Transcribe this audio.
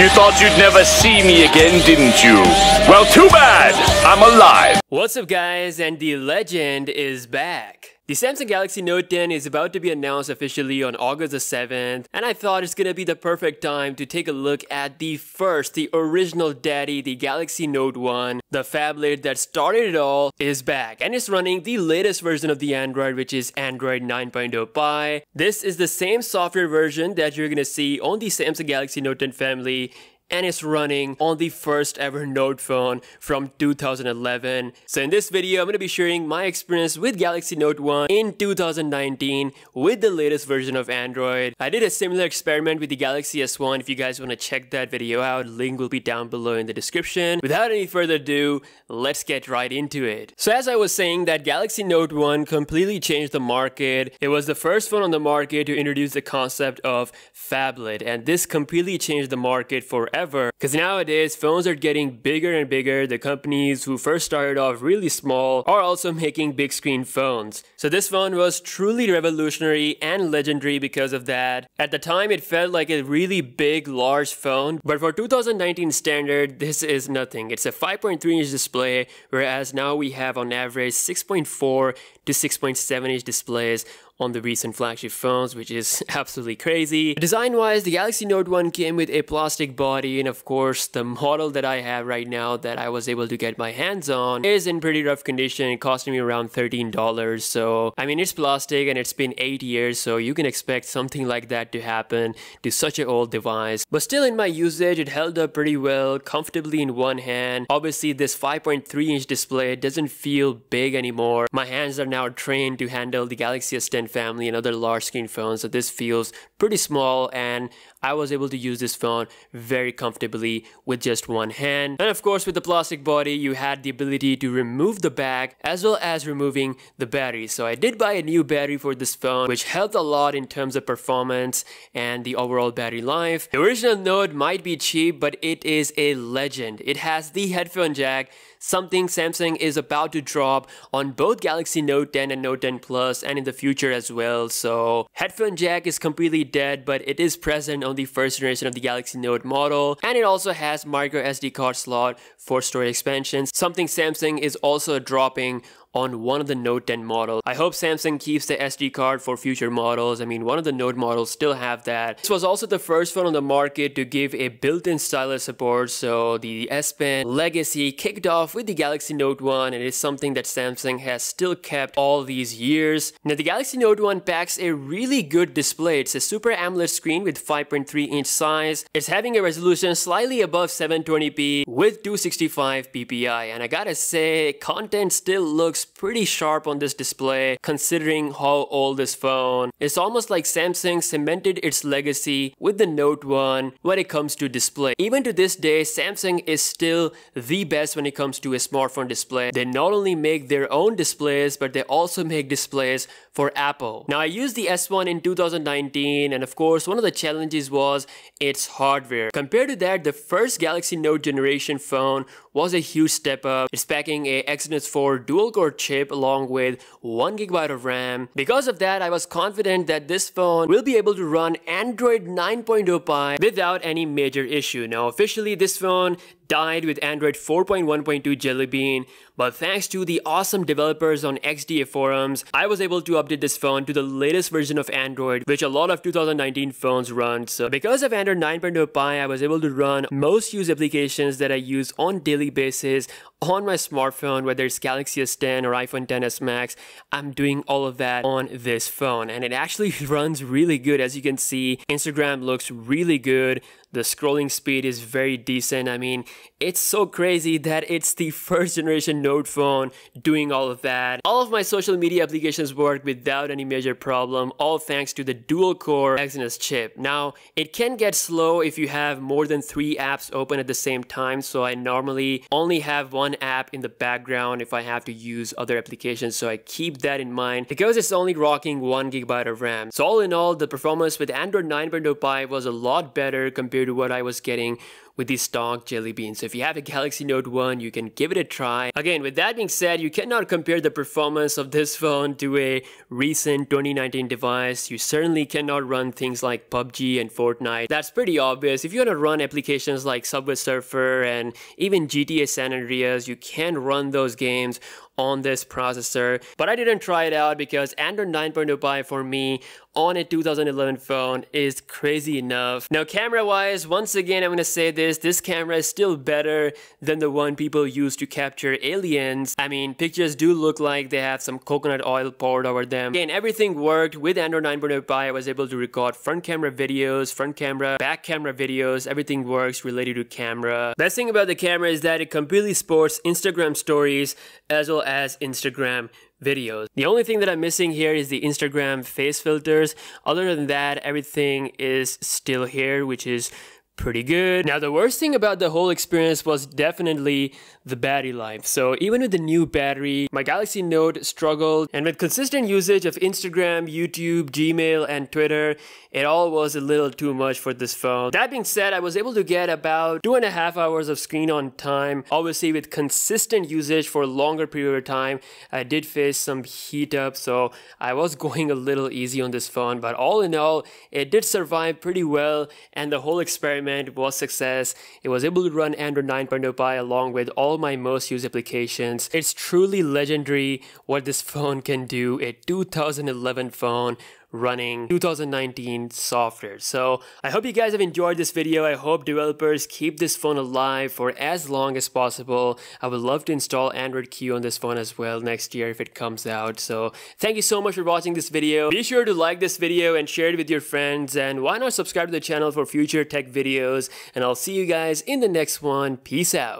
You thought you'd never see me again, didn't you? Well, too bad! I'm alive! What's up, guys? And the legend is back. The Samsung Galaxy Note 10 is about to be announced officially on August the 7th, and I thought it's gonna be the perfect time to take a look at the first, the original daddy, the Galaxy Note 1. The phablet that started it all is back, and it's running the latest version of the Android, which is Android 9.0 Pie. This is the same software version that you're gonna see on the Samsung Galaxy Note 10 family, and it's running on the first ever Note phone from 2011. So in this video, I'm going to be sharing my experience with Galaxy Note 1 in 2019 with the latest version of Android. I did a similar experiment with the Galaxy S1. If you guys want to check that video out, link will be down below in the description. Without any further ado, let's get right into it. So as I was saying that Galaxy Note 1 completely changed the market. It was the first phone on the market to introduce the concept of phablet and this completely changed the market forever because nowadays, phones are getting bigger and bigger. The companies who first started off really small are also making big screen phones. So this phone was truly revolutionary and legendary because of that. At the time, it felt like a really big, large phone, but for 2019 standard, this is nothing. It's a 5.3 inch display, whereas now we have on average 6.4 to 6.7 inch displays on the recent flagship phones, which is absolutely crazy. Design-wise, the Galaxy Note 1 came with a plastic body, and of course, the model that I have right now that I was able to get my hands on is in pretty rough condition, costing me around $13. So, I mean, it's plastic and it's been 8 years, so you can expect something like that to happen to such an old device. But still, in my usage, it held up pretty well, comfortably in one hand. Obviously, this 5.3-inch display doesn't feel big anymore. My hands are now trained to handle the Galaxy S10 family and other large screen phones. So this feels pretty small and I was able to use this phone very comfortably with just one hand. And of course with the plastic body you had the ability to remove the bag as well as removing the battery. So I did buy a new battery for this phone which helped a lot in terms of performance and the overall battery life. The original Note might be cheap but it is a legend. It has the headphone jack something Samsung is about to drop on both Galaxy Note 10 and Note 10 Plus and in the future as well. So headphone jack is completely dead, but it is present on the first generation of the Galaxy Note model. And it also has micro SD card slot for storage expansions, something Samsung is also dropping on one of the Note 10 models. I hope Samsung keeps the SD card for future models. I mean, one of the Note models still have that. This was also the first phone on the market to give a built-in stylus support, so the S Pen legacy kicked off with the Galaxy Note 1 and it is something that Samsung has still kept all these years. Now, the Galaxy Note 1 packs a really good display. It's a Super AMOLED screen with 5.3 inch size. It's having a resolution slightly above 720p with 265 ppi and I gotta say, content still looks looks pretty sharp on this display considering how old this phone. It's almost like Samsung cemented its legacy with the Note 1 when it comes to display. Even to this day, Samsung is still the best when it comes to a smartphone display. They not only make their own displays, but they also make displays for Apple. Now I used the S1 in 2019 and of course one of the challenges was its hardware. Compared to that, the first Galaxy Note generation phone was a huge step up. It's packing a Exynos 4 dual core chip along with 1GB of RAM. Because of that, I was confident that this phone will be able to run Android 9.0 Pie without any major issue. Now officially this phone died with Android 4.1.2 Jelly Bean, but thanks to the awesome developers on XDA forums, I was able to update this phone to the latest version of Android, which a lot of 2019 phones run. So because of Android 9.0 Pie, I was able to run most used applications that I use on daily basis on my smartphone, whether it's Galaxy S10 or iPhone XS Max. I'm doing all of that on this phone and it actually runs really good. As you can see, Instagram looks really good. The scrolling speed is very decent. I mean, it's so crazy that it's the first generation Note phone doing all of that. All of my social media applications work without any major problem, all thanks to the dual core Exynos chip. Now, it can get slow if you have more than three apps open at the same time, so I normally only have one app in the background if I have to use other applications, so I keep that in mind because it's only rocking 1 gigabyte of RAM. So all in all, the performance with Android 9.0 was a lot better compared to what I was getting with these stock jelly beans. So if you have a Galaxy Note 1, you can give it a try. Again, with that being said, you cannot compare the performance of this phone to a recent 2019 device. You certainly cannot run things like PUBG and Fortnite. That's pretty obvious. If you want to run applications like Subway Surfer and even GTA San Andreas, you can run those games on this processor. But I didn't try it out because Android 9.0 Pie for me on a 2011 phone is crazy enough. Now camera wise, once again I'm gonna say this, this camera is still better than the one people use to capture aliens. I mean, pictures do look like they have some coconut oil poured over them. Again, everything worked with Android 9.0 Pie. I was able to record front camera videos, front camera, back camera videos, everything works related to camera. Best thing about the camera is that it completely supports Instagram stories as well as Instagram videos. The only thing that I'm missing here is the Instagram face filters. Other than that, everything is still here, which is pretty good. Now, the worst thing about the whole experience was definitely the battery life. So even with the new battery, my Galaxy Note struggled and with consistent usage of Instagram, YouTube, Gmail, and Twitter, it all was a little too much for this phone. That being said, I was able to get about two and a half hours of screen on time. Obviously with consistent usage for a longer period of time, I did face some heat up. So I was going a little easy on this phone, but all in all, it did survive pretty well and the whole experiment experiment was success. It was able to run Android 9.0 Pie along with all my most used applications. It's truly legendary what this phone can do, a 2011 phone running 2019 software. So I hope you guys have enjoyed this video. I hope developers keep this phone alive for as long as possible. I would love to install Android Q on this phone as well next year if it comes out. So thank you so much for watching this video. Be sure to like this video and share it with your friends. And why not subscribe to the channel for future tech videos. And I'll see you guys in the next one. Peace out.